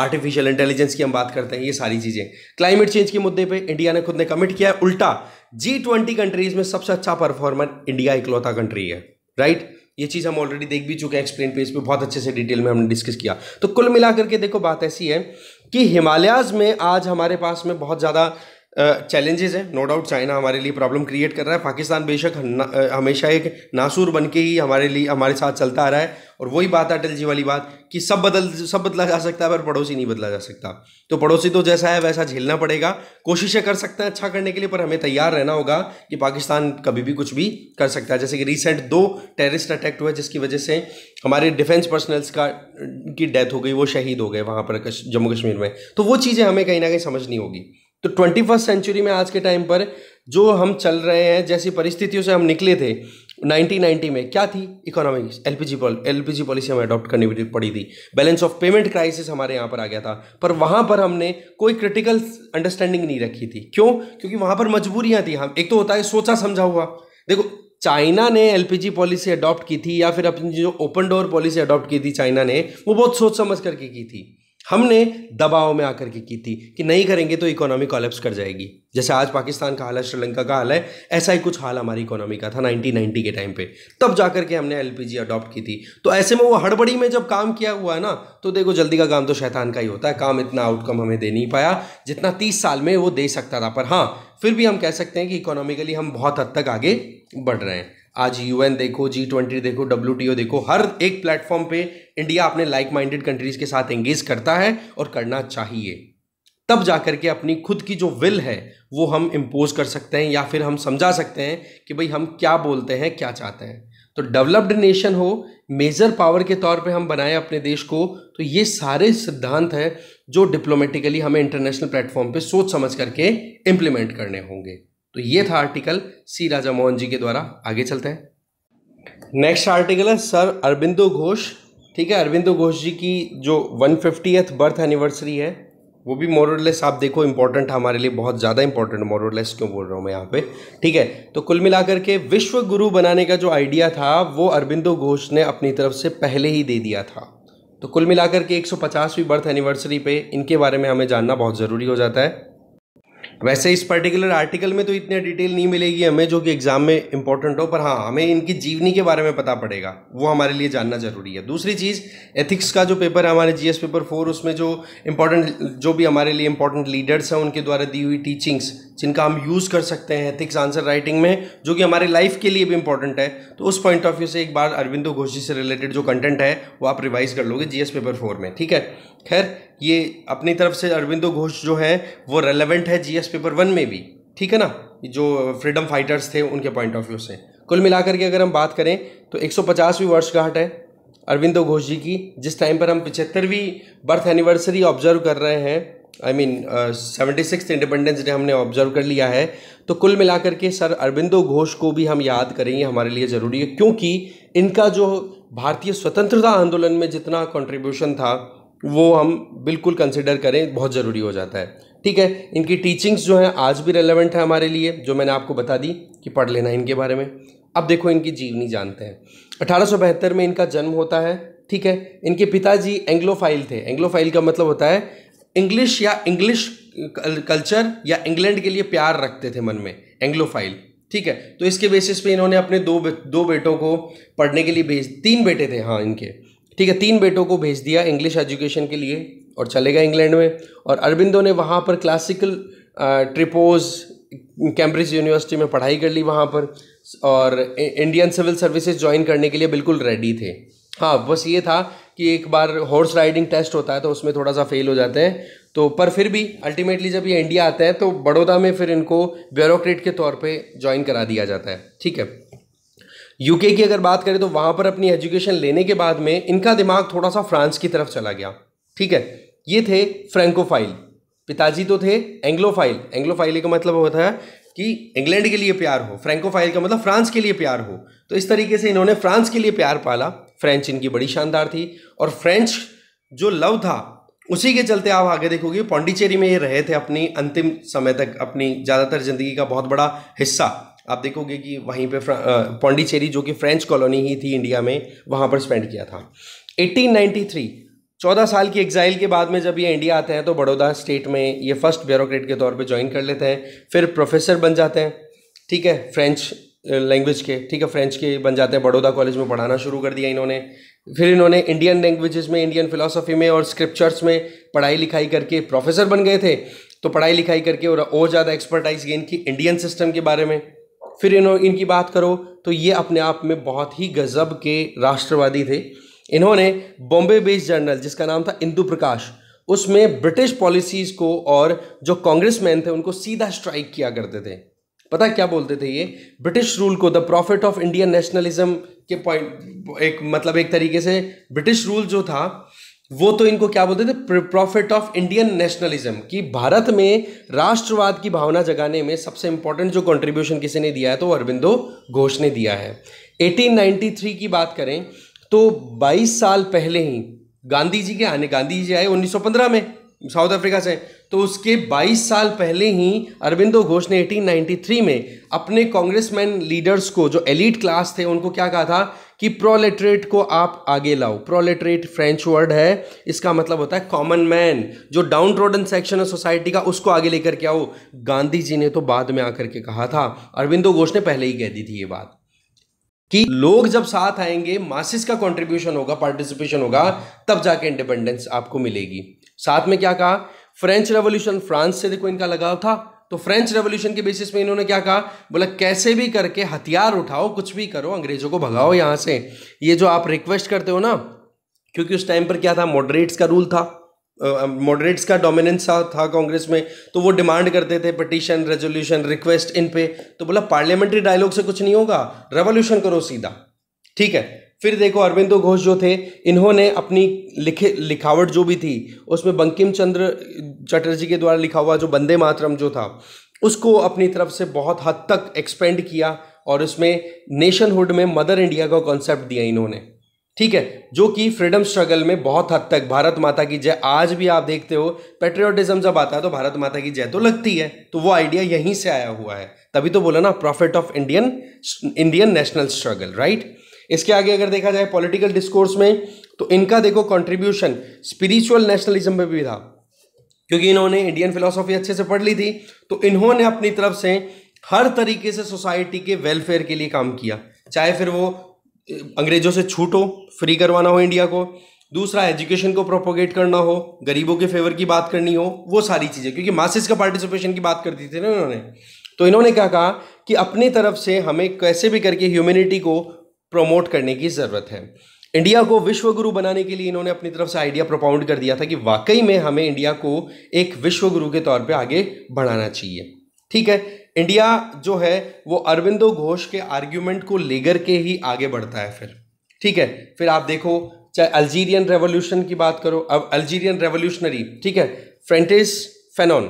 आर्टिफिशियल इंटेलिजेंस की हम बात करते हैं ये सारी चीज़ें क्लाइमेट चेंज के मुद्दे पे इंडिया ने खुद ने कमिट किया है उल्टा जी ट्वेंटी कंट्रीज में सबसे अच्छा परफॉर्मर इंडिया इकलौता कंट्री है राइट ये चीज़ हम ऑलरेडी देख भी चुके हैं एक्सप्लेन पेज पे बहुत अच्छे से डिटेल में हमने डिस्कस किया तो कुल मिलाकर के देखो बात ऐसी है कि हिमालयाज में आज हमारे पास में बहुत ज़्यादा चैलेंजेस हैं नो डाउट चाइना हमारे लिए प्रॉब्लम क्रिएट कर रहा है पाकिस्तान बेशक हमेशा एक नासूर बन के ही हमारे लिए हमारे साथ चलता आ रहा है और वही बात अटल जी वाली बात कि सब बदल सब बदला जा सकता है पर पड़ोसी नहीं बदला जा सकता तो पड़ोसी तो जैसा है वैसा झेलना पड़ेगा कोशिशें कर सकते हैं अच्छा करने के लिए पर हमें तैयार रहना होगा कि पाकिस्तान कभी भी कुछ भी कर सकता है जैसे कि रिसेंट दो टेररिस्ट अटैक हुए जिसकी वजह से हमारे डिफेंस पर्सनल्स का की डेथ हो गई वो शहीद हो गए वहाँ पर जम्मू कश्मीर में तो वो चीज़ें हमें कहीं ना कहीं समझनी होगी तो ट्वेंटी फर्स्ट सेंचुरी में आज के टाइम पर जो हम चल रहे हैं जैसी परिस्थितियों से हम निकले थे 1990 में क्या थी इकोनॉमिक एलपीजी एलपीजी पॉलिसी हमें अडॉप्ट करनी पड़ी थी बैलेंस ऑफ पेमेंट क्राइसिस हमारे यहाँ पर आ गया था पर वहाँ पर हमने कोई क्रिटिकल अंडरस्टैंडिंग नहीं रखी थी क्यों क्योंकि वहाँ पर मजबूरियाँ थी हम एक तो होता है सोचा समझा हुआ देखो चाइना ने एलपीजी पॉलिसी अडॉप्ट की थी या फिर अपनी जो ओपन डोर पॉलिसी अडॉप्ट की थी चाइना ने वो बहुत सोच समझ करके की थी हमने दबाव में आकर के की थी कि नहीं करेंगे तो इकोनॉमी कॉलेप्स कर जाएगी जैसे आज पाकिस्तान का हाल है श्रीलंका का हाल है ऐसा ही कुछ हाल हमारी इकोनॉमी का था 1990 के टाइम पे तब जाकर के हमने एलपीजी अडॉप्ट की थी तो ऐसे में वो हड़बड़ी में जब काम किया हुआ है ना तो देखो जल्दी का काम तो शैतान का ही होता है काम इतना आउटकम हमें दे नहीं पाया जितना तीस साल में वो दे सकता था पर हाँ फिर भी हम कह सकते हैं कि इकोनॉमिकली हम बहुत हद तक आगे बढ़ रहे हैं आज यूएन देखो जी ट्वेंटी देखो डब्ल्यू देखो हर एक प्लेटफॉर्म पे इंडिया अपने लाइक माइंडेड कंट्रीज़ के साथ एंगेज करता है और करना चाहिए तब जाकर के अपनी खुद की जो विल है वो हम इम्पोज कर सकते हैं या फिर हम समझा सकते हैं कि भाई हम क्या बोलते हैं क्या चाहते हैं तो डेवलप्ड नेशन हो मेजर पावर के तौर पे हम बनाए अपने देश को तो ये सारे सिद्धांत हैं जो डिप्लोमेटिकली हमें इंटरनेशनल प्लेटफॉर्म पे सोच समझ करके इम्प्लीमेंट करने होंगे तो ये था आर्टिकल सी राजा मोहन जी के द्वारा आगे चलते हैं नेक्स्ट आर्टिकल है सर अरबिंदो घोष ठीक है अरविंदो घोष जी की जो वन फिफ्टीथ बर्थ एनिवर्सरी है वो भी मोरलेस आप देखो इंपॉर्टेंट हमारे लिए बहुत ज़्यादा इंपॉर्टेंट मोरलेस क्यों बोल रहा हूँ मैं यहाँ पे ठीक है तो कुल मिलाकर के विश्व गुरु बनाने का जो आइडिया था वो अरविंदो घोष ने अपनी तरफ से पहले ही दे दिया था तो कुल मिलाकर के 150वीं बर्थ एनिवर्सरी पे इनके बारे में हमें जानना बहुत ज़रूरी हो जाता है वैसे इस पर्टिकुलर आर्टिकल में तो इतने डिटेल नहीं मिलेगी हमें जो कि एग्ज़ाम में इंपॉर्टेंट हो पर हाँ हमें इनकी जीवनी के बारे में पता पड़ेगा वो हमारे लिए जानना जरूरी है दूसरी चीज़ एथिक्स का जो पेपर है हमारे जीएस पेपर फोर उसमें जो इंपॉर्टेंट जो भी हमारे लिए इंपॉर्टेंट लीडर्स हैं उनके द्वारा दी हुई टीचिंग्स जिनका हम यूज़ कर सकते हैं एथिक्स आंसर राइटिंग में जो कि हमारे लाइफ के लिए भी इंपॉर्टेंट है तो उस पॉइंट ऑफ व्यू से एक बार अरविंदो घोष जी से रिलेटेड जो कंटेंट है वो आप रिवाइज कर लोगे जीएस पेपर फोर में ठीक है खैर ये अपनी तरफ से अरविंदो घोष जो है वो रेलेवेंट है जीएस टेस्ट पेपर वन में भी ठीक है ना जो फ्रीडम फाइटर्स थे उनके पॉइंट ऑफ व्यू से कुल मिलाकर के अगर हम बात करें तो एक सौ पचासवीं वर्षगांठ है अरविंदो घोष जी की जिस टाइम पर हम पिछहत्तरवीं बर्थ एनिवर्सरी ऑब्जर्व कर रहे हैं I mean seventy six independence day हमने ऑब्जर्व कर लिया है तो कुल मिलाकर के सर अरविंदो घोष को भी हम याद करेंगे हमारे लिए ज़रूरी है क्योंकि इनका जो भारतीय स्वतंत्रता आंदोलन में जितना कंट्रीब्यूशन था वो हम बिल्कुल कंसिडर करें बहुत ज़रूरी हो जाता है ठीक है इनकी टीचिंग्स जो हैं आज भी रेलेवेंट है हमारे लिए जो मैंने आपको बता दी कि पढ़ लेना इनके बारे में अब देखो इनकी जीवनी जानते हैं अठारह में इनका जन्म होता है ठीक है इनके पिताजी एंग्लोफाइल थे एंग्लोफाइल का मतलब होता है इंग्लिश या इंग्लिश कल्चर या इंग्लैंड के लिए प्यार रखते थे मन में एंग्लोफाइल ठीक है तो इसके बेसिस पे इन्होंने अपने दो दो बेटों को पढ़ने के लिए भेज तीन बेटे थे हाँ इनके ठीक है तीन बेटों को भेज दिया इंग्लिश एजुकेशन के लिए और चले गए इंग्लैंड में और अरबिंदो ने वहाँ पर क्लासिकल ट्रिपोज कैम्ब्रिज यूनिवर्सिटी में पढ़ाई कर ली वहाँ पर और इंडियन सिविल सर्विसेज ज्वाइन करने के लिए बिल्कुल रेडी थे हाँ बस ये था कि एक बार हॉर्स राइडिंग टेस्ट होता है तो उसमें थोड़ा सा फेल हो जाते हैं तो पर फिर भी अल्टीमेटली जब ये इंडिया आते हैं तो बड़ौदा में फिर इनको ब्यूरोक्रेट के तौर पे ज्वाइन करा दिया जाता है ठीक है यूके की अगर बात करें तो वहाँ पर अपनी एजुकेशन लेने के बाद में इनका दिमाग थोड़ा सा फ्रांस की तरफ चला गया ठीक है ये थे फ्रेंकोफाइल पिताजी तो थे एंग्लोफाइल एंग्लोफाइल का मतलब होता है कि इंग्लैंड के लिए प्यार हो फ्रेंकोफाइल का मतलब फ्रांस के लिए प्यार हो तो इस तरीके से इन्होंने फ्रांस के लिए प्यार पाला फ्रेंच इनकी बड़ी शानदार थी और फ्रेंच जो लव था उसी के चलते आप आगे देखोगे पौंडीचेरी में ये रहे थे अपनी अंतिम समय तक अपनी ज़्यादातर ज़िंदगी का बहुत बड़ा हिस्सा आप देखोगे कि वहीं पे पौंडीचेरी जो कि फ्रेंच कॉलोनी ही थी इंडिया में वहाँ पर स्पेंड किया था 1893 चौदह साल की एग्ज़ाइल के बाद में जब ये इंडिया आते हैं तो बड़ौदा स्टेट में ये फर्स्ट ब्यूरोक्रेट के तौर पे ज्वाइन कर लेते हैं फिर प्रोफेसर बन जाते हैं ठीक है फ्रेंच लैंग्वेज के ठीक है फ्रेंच के बन जाते हैं बड़ौदा कॉलेज में पढ़ाना शुरू कर दिया इन्होंने फिर इन्होंने इंडियन लैंग्वेजेस में इंडियन फिलोसफी में और स्क्रिप्चर्स में पढ़ाई लिखाई करके प्रोफेसर बन गए थे तो पढ़ाई लिखाई करके और और ज़्यादा एक्सपर्टाइज गेन की इंडियन सिस्टम के बारे में फिर इन्हों इनकी बात करो तो ये अपने आप में बहुत ही गज़ब के राष्ट्रवादी थे इन्होंने बॉम्बे बेस्ड जर्नल जिसका नाम था इंदु प्रकाश उसमें ब्रिटिश पॉलिसीज़ को और जो कांग्रेसमैन थे उनको सीधा स्ट्राइक किया करते थे पता क्या बोलते थे ये ब्रिटिश रूल को the prophet of Indian nationalism के पॉइंट एक मतलब एक तरीके से ब्रिटिश रूल जो था वो तो इनको क्या बोलते थे प्रॉफिट ऑफ इंडियन नेशनलिज्म कि भारत में राष्ट्रवाद की भावना जगाने में सबसे इंपॉर्टेंट जो कंट्रीब्यूशन किसी ने दिया है तो अरविंदो घोष ने दिया है 1893 की बात करें तो 22 साल पहले ही गांधी जी के आने गांधी जी आए 1915 में साउथ अफ्रीका से तो उसके 22 साल पहले ही अरविंदो घोष ने 1893 में अपने कांग्रेसमैन लीडर्स को जो एलिट क्लास थे उनको क्या कहा था कि प्रोलेट्रेट को आप आगे लाओ प्रोलेट्रेट फ्रेंच वर्ड है इसका मतलब होता है कॉमन मैन जो डाउन ट्रोडन सेक्शन है सोसाइटी का उसको आगे लेकर के आओ गांधी जी ने तो बाद में आकर के कहा था अरविंदो घोष ने पहले ही कह दी थी ये बात कि लोग जब साथ आएंगे मासिस का कंट्रीब्यूशन होगा पार्टिसिपेशन होगा तब जाके इंडिपेंडेंस आपको मिलेगी साथ में क्या कहा फ्रेंच रेवोल्यूशन फ्रांस से देखो इनका लगाव था तो फ्रेंच रेवोल्यूशन के बेसिस में इन्होंने क्या कहा बोला कैसे भी करके हथियार उठाओ कुछ भी करो अंग्रेजों को भगाओ यहां से ये जो आप रिक्वेस्ट करते हो ना क्योंकि उस टाइम पर क्या था मॉडरेट्स का रूल था मॉडरेट्स uh, का डोमिनेंस था, था कांग्रेस में तो वो डिमांड करते थे पटिशन रेजोल्यूशन रिक्वेस्ट इन पे तो बोला पार्लियामेंट्री डायलॉग से कुछ नहीं होगा रेवोल्यूशन करो सीधा ठीक है फिर देखो अरविंदो घोष जो थे इन्होंने अपनी लिखे लिखावट जो भी थी उसमें बंकिम चंद्र चटर्जी के द्वारा लिखा हुआ जो बंदे मातरम जो था उसको अपनी तरफ से बहुत हद तक एक्सपेंड किया और उसमें नेशनहुड में मदर इंडिया का कॉन्सेप्ट दिया इन्होंने ठीक है जो कि फ्रीडम स्ट्रगल में बहुत हद तक भारत माता की जय आज भी आप देखते हो पेट्रियोटिज्म जब आता है तो भारत माता की जय तो लगती है तो वो आइडिया यहीं से आया हुआ है तभी तो बोला ना prophet of Indian Indian national struggle right इसके आगे अगर देखा जाए पॉलिटिकल डिस्कोर्स में तो इनका देखो कंट्रीब्यूशन स्पिरिचुअल नेशनलिज्म में भी था क्योंकि इन्होंने इंडियन फिलोसॉफी अच्छे से पढ़ ली थी तो इन्होंने अपनी तरफ से हर तरीके से सोसाइटी के वेलफेयर के लिए काम किया चाहे फिर वो अंग्रेजों से छूटो फ्री करवाना हो इंडिया को दूसरा एजुकेशन को प्रोपोगेट करना हो गरीबों के फेवर की बात करनी हो वो सारी चीज़ें क्योंकि मासिस का पार्टिसिपेशन की बात करती थी ना इन्होंने तो इन्होंने क्या कहा कि अपनी तरफ से हमें कैसे भी करके ह्यूमैनिटी को प्रमोट करने की ज़रूरत है इंडिया को विश्व गुरु बनाने के लिए इन्होंने अपनी तरफ से आइडिया प्रोपाउंड कर दिया था कि वाकई में हमें इंडिया को एक विश्व गुरु के तौर पर आगे बढ़ाना चाहिए ठीक है इंडिया जो है वो अरविंदो घोष के आर्ग्यूमेंट को लेकर के ही आगे बढ़ता है फिर ठीक है फिर आप देखो चाहे अल्जीरियन रेवोल्यूशन की बात करो अब अल्जीरियन रेवोल्यूशनरी ठीक है फ्रेंटिस फेनोन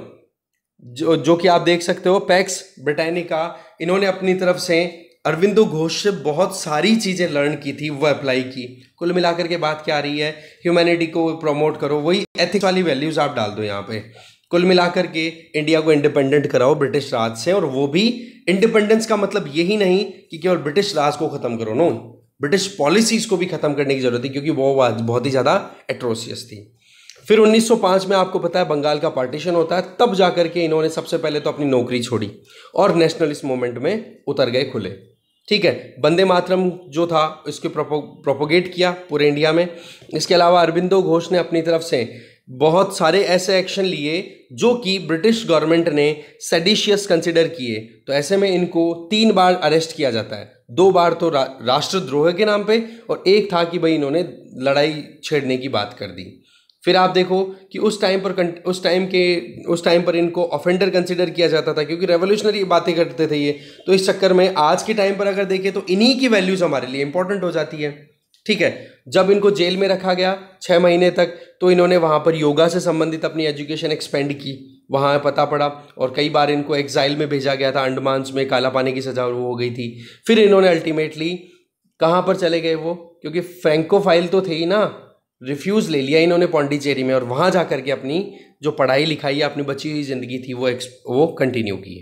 जो जो कि आप देख सकते हो पैक्स ब्रिटानिका इन्होंने अपनी तरफ से अरविंदो घोष से बहुत सारी चीज़ें लर्न की थी वो अप्लाई की कुल मिलाकर के बात क्या आ रही है ह्यूमैनिटी को प्रमोट करो वही एथिक्स वाली वैल्यूज़ आप डाल दो यहाँ पे कुल मिलाकर के इंडिया को इंडिपेंडेंट कराओ ब्रिटिश राज से और वो भी इंडिपेंडेंस का मतलब यही नहीं कि केवल ब्रिटिश राज को ख़त्म करो नो ब्रिटिश पॉलिसीज़ को भी ख़त्म करने की ज़रूरत थी क्योंकि वो बहुत ही ज़्यादा एट्रोसियस थी फिर 1905 में आपको पता है बंगाल का पार्टीशन होता है तब जाकर के इन्होंने सबसे पहले तो अपनी नौकरी छोड़ी और नेशनलिस्ट मूवमेंट में उतर गए खुले ठीक है बंदे मातरम जो था इसके प्रोपोगेट किया पूरे इंडिया में इसके अलावा अरविंदो घोष ने अपनी तरफ से बहुत सारे ऐसे एक्शन लिए जो कि ब्रिटिश गवर्नमेंट ने सेडिशियस कंसिडर किए तो ऐसे में इनको तीन बार अरेस्ट किया जाता है दो बार तो रा, राष्ट्रद्रोह के नाम पे और एक था कि भाई इन्होंने लड़ाई छेड़ने की बात कर दी फिर आप देखो कि उस टाइम पर उस टाइम के उस टाइम पर इनको ऑफेंडर कंसिडर किया जाता था क्योंकि रेवोल्यूशनरी बातें करते थे ये तो इस चक्कर में आज के टाइम पर अगर देखें तो इन्हीं की वैल्यूज़ हमारे लिए इंपॉर्टेंट हो जाती है ठीक है जब इनको जेल में रखा गया छः महीने तक तो इन्होंने वहाँ पर योगा से संबंधित अपनी एजुकेशन एक्सपेंड की वहाँ पता पड़ा और कई बार इनको एग्जाइल में भेजा गया था अंडमानस में काला पानी की सजा हो गई थी फिर इन्होंने अल्टीमेटली कहाँ पर चले गए वो क्योंकि फ्रेंको फाइल तो थे ही ना रिफ्यूज़ ले लिया इन्होंने पौंडीचेरी में और वहाँ जा कर के अपनी जो पढ़ाई लिखाई या अपनी बची हुई ज़िंदगी थी वो वो कंटिन्यू की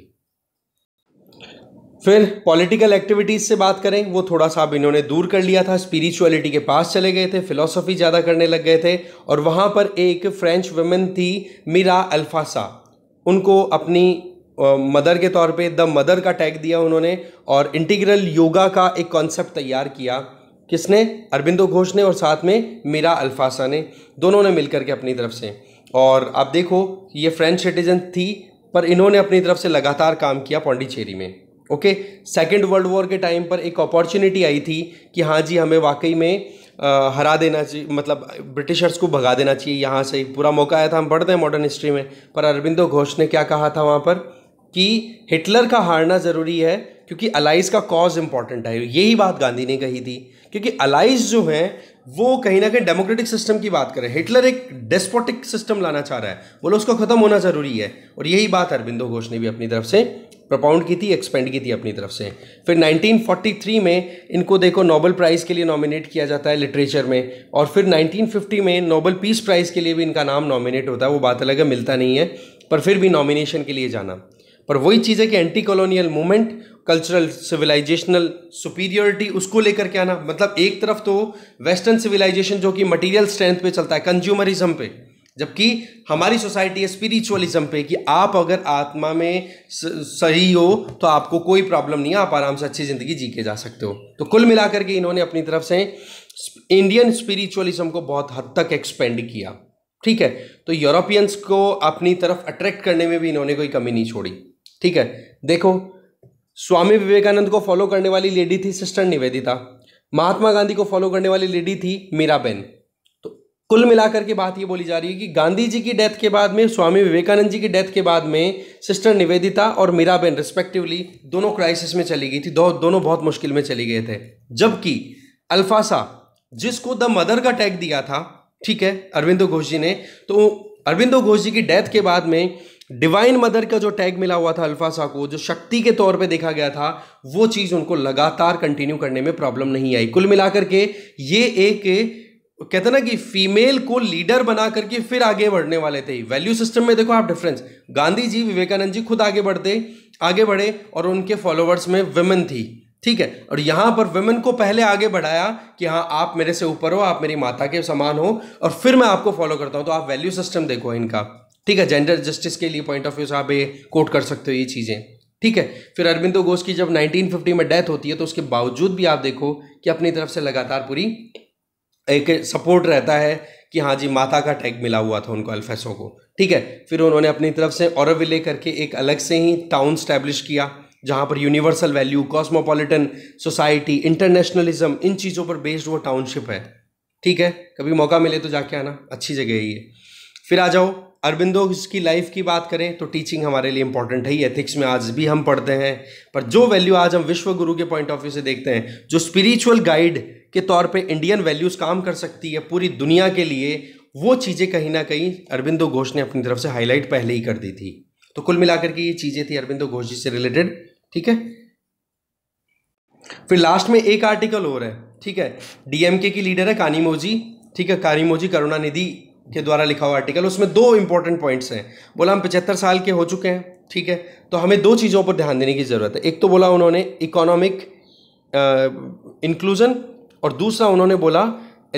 फिर पॉलिटिकल एक्टिविटीज़ से बात करें वो थोड़ा सा अब इन्होंने दूर कर लिया था स्पिरिचुअलिटी के पास चले गए थे फिलोसफी ज़्यादा करने लग गए थे और वहाँ पर एक फ्रेंच वुमेन थी मीरा अल्फासा उनको अपनी मदर के तौर पे द मदर का टैग दिया उन्होंने और इंटीग्रल योगा का एक कॉन्सेप्ट तैयार किया किसने अरबिंदो घोष ने और साथ में मीरा अल्फासा ने दोनों ने मिलकर के अपनी तरफ से और आप देखो ये फ्रेंच सिटीजन थी पर इन्होंने अपनी तरफ से लगातार काम किया पौंडीचेरी में ओके सेकेंड वर्ल्ड वॉर के टाइम पर एक अपॉर्चुनिटी आई थी कि हाँ जी हमें वाकई में आ, हरा देना चाहिए मतलब ब्रिटिशर्स को भगा देना चाहिए यहाँ से पूरा मौका आया था हम पढ़ते हैं मॉडर्न हिस्ट्री में पर अरविंदो घोष ने क्या कहा था वहाँ पर कि हिटलर का हारना ज़रूरी है क्योंकि अलाइज का कॉज इंपॉर्टेंट है यही बात गांधी ने कही थी क्योंकि अलाइज जो है वो कहीं ना कहीं डेमोक्रेटिक सिस्टम की बात करें हिटलर एक डेस्पोटिक सिस्टम लाना चाह रहा है बोलो उसको ख़त्म होना ज़रूरी है और यही बात अरविंदो घोष ने भी अपनी तरफ से प्रपाउंड की थी एक्सपेंड की थी अपनी तरफ से फिर 1943 में इनको देखो नोबल प्राइज़ के लिए नॉमिनेट किया जाता है लिटरेचर में और फिर 1950 में नोबल पीस प्राइज़ के लिए भी इनका नाम नॉमिनेट होता है वो बात अलग है मिलता नहीं है पर फिर भी नॉमिनेशन के लिए जाना पर वही चीज़ है कि anti colonial movement cultural civilisational superiority उसको लेकर के आना मतलब एक तरफ तो वेस्टर्न सिविलाइजेशन जो कि मटेरियल स्ट्रेंथ पे चलता है कंज्यूमरिज्म पे जबकि हमारी सोसाइटी है स्पिरिचुअलिज्म पे कि आप अगर आत्मा में सही हो तो आपको कोई प्रॉब्लम नहीं है आप आराम से अच्छी ज़िंदगी जी के जा सकते हो तो कुल मिलाकर के इन्होंने अपनी तरफ से इंडियन स्पिरिचुअलिज्म को बहुत हद तक एक्सपेंड किया ठीक है तो यूरोपियंस को अपनी तरफ अट्रैक्ट करने में भी इन्होंने कोई कमी नहीं छोड़ी ठीक है देखो स्वामी विवेकानंद को फॉलो करने वाली लेडी थी सिस्टर निवेदिता महात्मा गांधी को फॉलो करने वाली लेडी थी मीराबेन कुल मिलाकर के बात ये बोली जा रही है कि गांधी जी की डेथ के बाद में स्वामी विवेकानंद जी की डेथ के बाद में सिस्टर निवेदिता और मीराबेन रिस्पेक्टिवली दोनों क्राइसिस में चली गई थी दो, दोनों बहुत मुश्किल में चली गए थे जबकि अल्फासा जिसको द मदर का टैग दिया था ठीक है अरविंदो घोष जी ने तो अरविंदो घोष जी की डेथ के बाद में डिवाइन मदर का जो टैग मिला हुआ था अल्फासा को जो शक्ति के तौर पे देखा गया था वो चीज़ उनको लगातार कंटिन्यू करने में प्रॉब्लम नहीं आई कुल मिलाकर के ये एक तो कहते ना कि फीमेल को लीडर बना करके फिर आगे बढ़ने वाले थे वैल्यू सिस्टम में देखो आप डिफरेंस गांधी जी विवेकानंद जी खुद आगे बढ़ते आगे बढ़े और उनके फॉलोअर्स में वुमेन थी ठीक है और यहाँ पर वुमेन को पहले आगे बढ़ाया कि हाँ आप मेरे से ऊपर हो आप मेरी माता के समान हो और फिर मैं आपको फॉलो करता हूँ तो आप वैल्यू सिस्टम देखो इनका ठीक है जेंडर जस्टिस के लिए पॉइंट ऑफ व्यू से आप ये कोट कर सकते हो ये चीज़ें ठीक है फिर अरविंदो घोष की जब 1950 में डेथ होती है तो उसके बावजूद भी आप देखो कि अपनी तरफ से लगातार पूरी एक सपोर्ट रहता है कि हाँ जी माता का टैग मिला हुआ था उनको अल्फेसो को ठीक है फिर उन्होंने अपनी तरफ से और विले करके एक अलग से ही टाउन स्टैब्लिश किया जहाँ पर universal value cosmopolitan society internationalism इन चीज़ों पर बेस्ड वो टाउनशिप है ठीक है कभी मौका मिले तो जाके आना अच्छी जगह ही है फिर आ जाओ अरविंदो की लाइफ की बात करें तो टीचिंग हमारे लिए इंपॉर्टेंट है ही एथिक्स में आज भी हम पढ़ते हैं पर जो वैल्यू आज हम विश्व गुरु के पॉइंट ऑफ व्यू से देखते हैं जो स्पिरिचुअल गाइड के तौर पे इंडियन वैल्यूज़ काम कर सकती है पूरी दुनिया के लिए वो चीज़ें कहीं ना कहीं अरविंदो घोष ने अपनी तरफ से हाईलाइट पहले ही कर दी थी तो कुल मिलाकर के ये चीज़ें थी अरविंदो घोष जी से रिलेटेड ठीक है फिर लास्ट में एक आर्टिकल और है ठीक है डीएमके की लीडर है कानीमोजी ठीक है कानीमोजी करुणानिधि के द्वारा लिखा हुआ आर्टिकल उसमें दो इंपॉर्टेंट पॉइंट्स हैं बोला हम पचहत्तर साल के हो चुके हैं ठीक है तो हमें दो चीज़ों पर ध्यान देने की ज़रूरत है एक तो बोला उन्होंने इकोनॉमिक इंक्लूजन और दूसरा उन्होंने बोला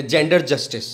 जेंडर जस्टिस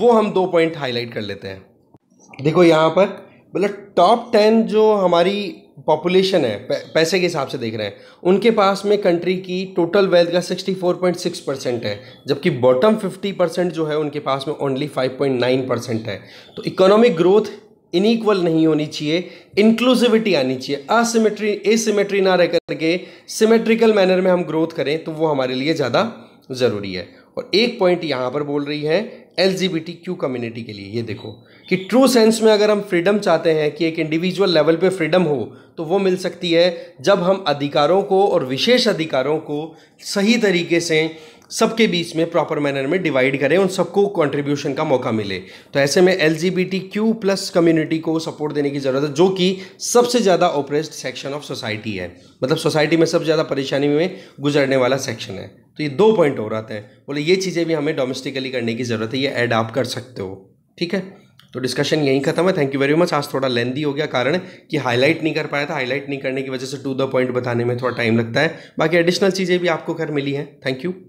वो हम दो पॉइंट हाईलाइट कर लेते हैं देखो यहाँ पर बोला टॉप टेन जो हमारी पॉपुलेशन है पैसे के हिसाब से देख रहे हैं उनके पास में कंट्री की टोटल वेल्थ का 64.6 परसेंट है जबकि बॉटम 50 परसेंट जो है उनके पास में ओनली 5.9 परसेंट है तो इकोनॉमिक ग्रोथ इनइक्वल नहीं होनी चाहिए इंक्लूसिविटी आनी चाहिए असिमेट्री एसिमेट्री ना रह करके सिमेट्रिकल मैनर में हम ग्रोथ करें तो वो हमारे लिए ज़्यादा ज़रूरी है और एक पॉइंट यहाँ पर बोल रही है एल क्यू कम्युनिटी के लिए ये देखो कि ट्रू सेंस में अगर हम फ्रीडम चाहते हैं कि एक इंडिविजुअल लेवल पे फ्रीडम हो तो वो मिल सकती है जब हम अधिकारों को और विशेष अधिकारों को सही तरीके से सबके बीच में प्रॉपर मैनर में डिवाइड करें उन सबको कंट्रीब्यूशन का मौका मिले तो ऐसे में एल क्यू प्लस कम्युनिटी को सपोर्ट देने की ज़रूरत है जो कि सबसे ज़्यादा ओप्रेस्ड सेक्शन ऑफ सोसाइटी है मतलब सोसाइटी में सबसे ज़्यादा परेशानी में गुजरने वाला सेक्शन है तो ये दो पॉइंट हो रहा था बोले ये चीज़ें भी हमें डोमेस्टिकली करने की ज़रूरत है ये ऐड आप कर सकते हो ठीक है तो डिस्कशन यहीं खत्म है थैंक यू वेरी मच आज थोड़ा लेंदी हो गया कारण कि हाईलाइट नहीं कर पाया था हाईलाइट नहीं करने की वजह से टू द पॉइंट बताने में थोड़ा टाइम लगता है बाकी एडिशनल चीज़ें भी आपको घर मिली हैं थैंक यू